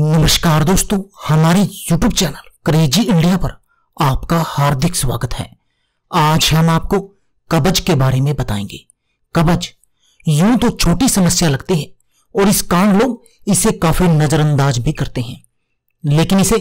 नमस्कार दोस्तों हमारे YouTube चैनल क्रेजी इंडिया पर आपका हार्दिक स्वागत है आज हम आपको कब्ज के बारे में बताएंगे कब्ज यूं तो छोटी समस्या लगती है और इस कारण लोग इसे काफी नजरअंदाज भी करते हैं लेकिन इसे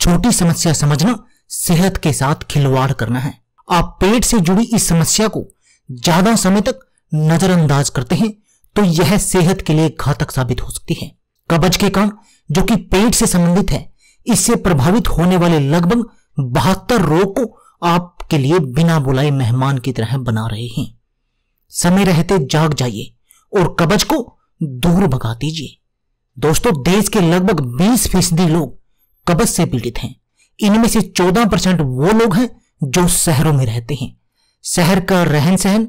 छोटी समस्या समझना सेहत के साथ खिलवाड़ करना है आप पेट से जुड़ी इस समस्या को ज्यादा समय तक नजरअंदाज करते हैं तो यह सेहत के लिए घातक साबित हो सकती है कब्ज के कारण जो कि पेट से संबंधित है इससे प्रभावित होने वाले लगभग बहत्तर रोग को आपके लिए बिना बुलाए मेहमान की तरह बना रहे हैं समय रहते जाग जाइए और कब्ज को दूर भगा दीजिए दोस्तों देश के लगभग 20 फीसदी लोग कब्ज से पीड़ित हैं इनमें से 14 परसेंट वो लोग हैं जो शहरों में रहते हैं शहर का रहन सहन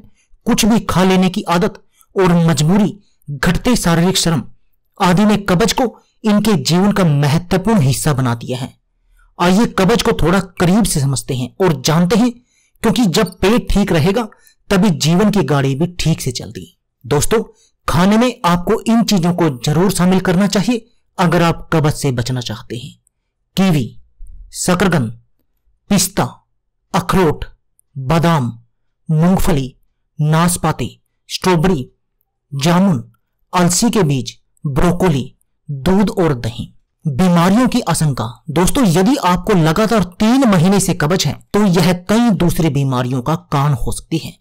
कुछ भी खा लेने की आदत और मजबूरी घटते शारीरिक श्रम आदि ने कब्ज को इनके जीवन का महत्वपूर्ण हिस्सा बना दिया है आइए कबज को थोड़ा करीब से समझते हैं और जानते हैं क्योंकि जब पेट ठीक रहेगा तभी जीवन की गाड़ी भी ठीक से चलती दोस्तों खाने में आपको इन चीजों को जरूर शामिल करना चाहिए अगर आप कबज से बचना चाहते हैं कीवी शकरगंद पिस्ता अखरोट बादाम मूंगफली नाशपाती स्ट्रॉबेरी जामुन अलसी के बीज ब्रोकोली दूध और दही बीमारियों की आशंका दोस्तों यदि आपको लगातार तीन महीने से कब्ज है तो यह कई दूसरी बीमारियों का कारण हो सकती है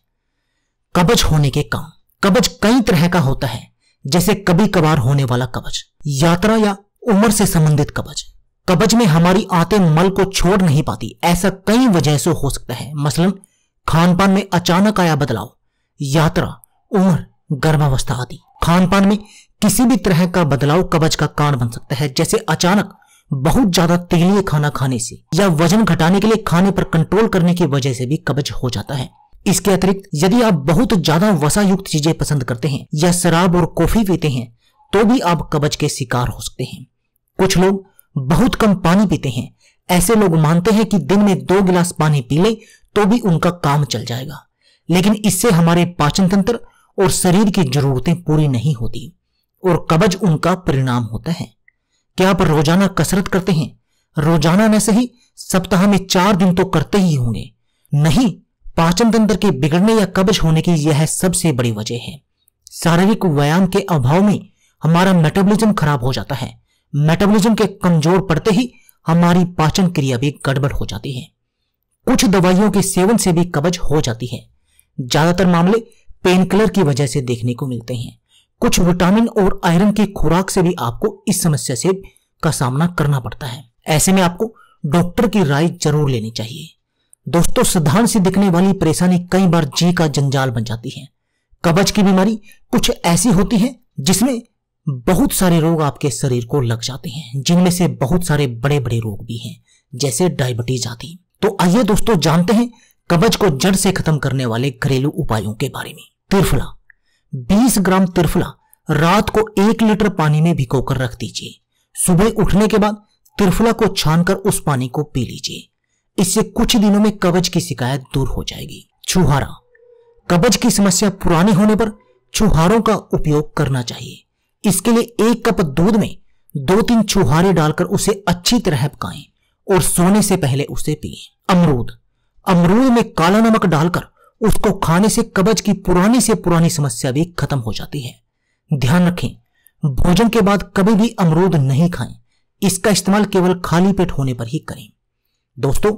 कब्ज होने के काम कब्ज कई तरह का होता है जैसे कभी कभार होने वाला कब्ज यात्रा या उम्र से संबंधित कब्ज कब्ज में हमारी आते मल को छोड़ नहीं पाती ऐसा कई वजह से हो सकता है मसलन खान पान में अचानक आया बदलाव यात्रा उम्र गर्भावस्था आदि खान पान में किसी भी तरह का बदलाव कब्ज का कारण बन सकता है जैसे अचानक बहुत ज्यादा तेलीय खाना खाने से या वजन घटाने के लिए खाने पर कंट्रोल करने की वजह से भी कब्ज हो जाता है इसके अतिरिक्त यदि आप बहुत ज्यादा वसा युक्त चीजें पसंद करते हैं या शराब और कॉफी पीते हैं तो भी आप कब्ज के शिकार हो सकते हैं कुछ लोग बहुत कम पानी पीते हैं ऐसे लोग मानते हैं कि दिन में दो गिलास पानी पी ले तो भी उनका काम चल जाएगा लेकिन इससे हमारे पाचन तंत्र और शरीर की जरूरतें पूरी नहीं होती और कबज उनका परिणाम होता है क्या आप रोजाना कसरत करते हैं रोजाना न सही सप्ताह में चार दिन तो करते ही होंगे नहीं पाचन तंत्र के बिगड़ने या कब्ज होने की यह सबसे बड़ी वजह है शारीरिक व्यायाम के अभाव में हमारा मेटाबॉलिज्म खराब हो जाता है मेटाबॉलिज्म के कमजोर पड़ते ही हमारी पाचन क्रिया भी गड़बड़ हो जाती है कुछ दवाइयों के सेवन से भी कब्ज हो जाती है ज्यादातर मामले पेन किलर की वजह से देखने को मिलते हैं कुछ विटामिन और आयरन की खुराक से भी आपको इस समस्या से का सामना करना पड़ता है ऐसे में आपको डॉक्टर की राय जरूर लेनी चाहिए दोस्तों साधारण से दिखने वाली परेशानी कई बार जी का जंजाल बन जाती है कब्ज की बीमारी कुछ ऐसी होती है जिसमें बहुत सारे रोग आपके शरीर को लग जाते हैं जिनमें से बहुत सारे बड़े बड़े रोग भी हैं जैसे डायबिटीज आदि तो आइए दोस्तों जानते हैं कब्ज को जड़ से खत्म करने वाले घरेलू उपायों के बारे में त्रिफला बीस ग्राम त्रिफला रात को एक लीटर पानी में भिगोकर रख दीजिए सुबह उठने के बाद त्रिफला को छानकर उस पानी को पी लीजिए इससे कुछ दिनों में कब्ज की शिकायत दूर हो जाएगी छुहारा कब्ज की समस्या पुरानी होने पर छुहारों का उपयोग करना चाहिए इसके लिए एक कप दूध में दो तीन छुहारे डालकर उसे अच्छी तरह पकाएं और सोने से पहले उसे पिए अमरूद अमरूद में काला नमक डालकर उसको खाने से कब्ज की पुरानी से पुरानी समस्या भी खत्म हो जाती है ध्यान रखें भोजन के बाद कभी भी अमरूद नहीं खाएं इसका इस्तेमाल केवल खाली पेट होने पर ही करें दोस्तों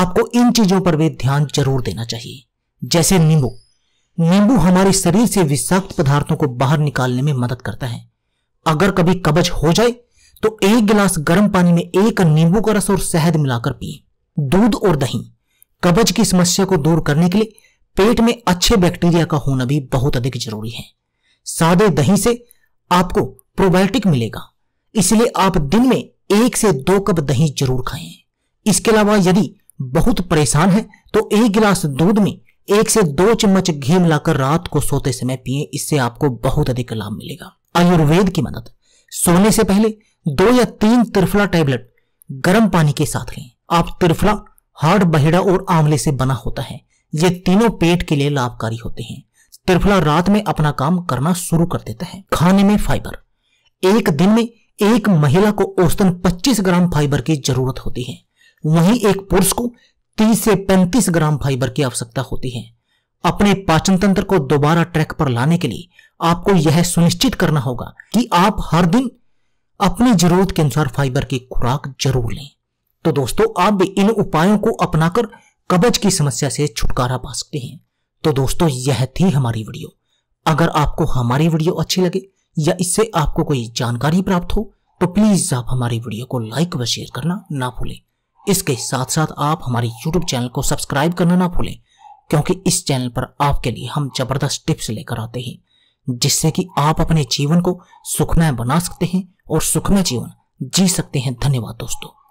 आपको इन चीजों पर भी ध्यान जरूर देना चाहिए जैसे नींबू नींबू हमारे शरीर से विषाक्त पदार्थों को बाहर निकालने में मदद करता है अगर कभी कब्ज हो जाए तो एक गिलास गर्म पानी में एक नींबू का रस और शहद मिलाकर पिए दूध और दही कब्ज की समस्या को दूर करने के लिए पेट में अच्छे बैक्टीरिया का होना भी बहुत अधिक जरूरी है सादे दही से आपको प्रोबायोटिक मिलेगा इसलिए आप दिन में एक से दो कप दही जरूर खाएं इसके अलावा यदि बहुत परेशान है तो एक गिलास दूध में एक से दो चम्मच घी मिलाकर रात को सोते समय पिए इससे आपको बहुत अधिक लाभ मिलेगा आयुर्वेद की मदद सोने से पहले दो या तीन त्रिफला टेबलेट गर्म पानी के साथ लें आप त्रिफला हार्ड बहेड़ा और आंवले से बना होता है ये तीनों पेट के लिए लाभकारी होते हैं त्रिफला रात में अपना काम करना शुरू कर देता है खाने में फाइबर एक दिन में एक महिला को औसतन 25 ग्राम फाइबर की जरूरत होती है वहीं एक पुरुष को 30 से 35 ग्राम फाइबर की आवश्यकता होती है अपने पाचन तंत्र को दोबारा ट्रैक पर लाने के लिए आपको यह सुनिश्चित करना होगा कि आप हर दिन अपनी जरूरत के अनुसार फाइबर की खुराक जरूर लें तो दोस्तों आप भी इन उपायों को अपनाकर कब्ज की समस्या से छुटकारा पा सकते हैं तो दोस्तों यह थी हमारी वीडियो अगर आपको हमारी वीडियो अच्छी लगे या इससे आपको कोई जानकारी प्राप्त हो तो प्लीज आप हमारी वीडियो को लाइक व शेयर करना ना भूलें इसके साथ साथ आप हमारे YouTube चैनल को सब्सक्राइब करना ना भूलें क्योंकि इस चैनल पर आपके लिए हम जबरदस्त टिप्स लेकर आते हैं जिससे कि आप अपने जीवन को सुखमय बना सकते हैं और सुखमय जीवन जी सकते हैं धन्यवाद दोस्तों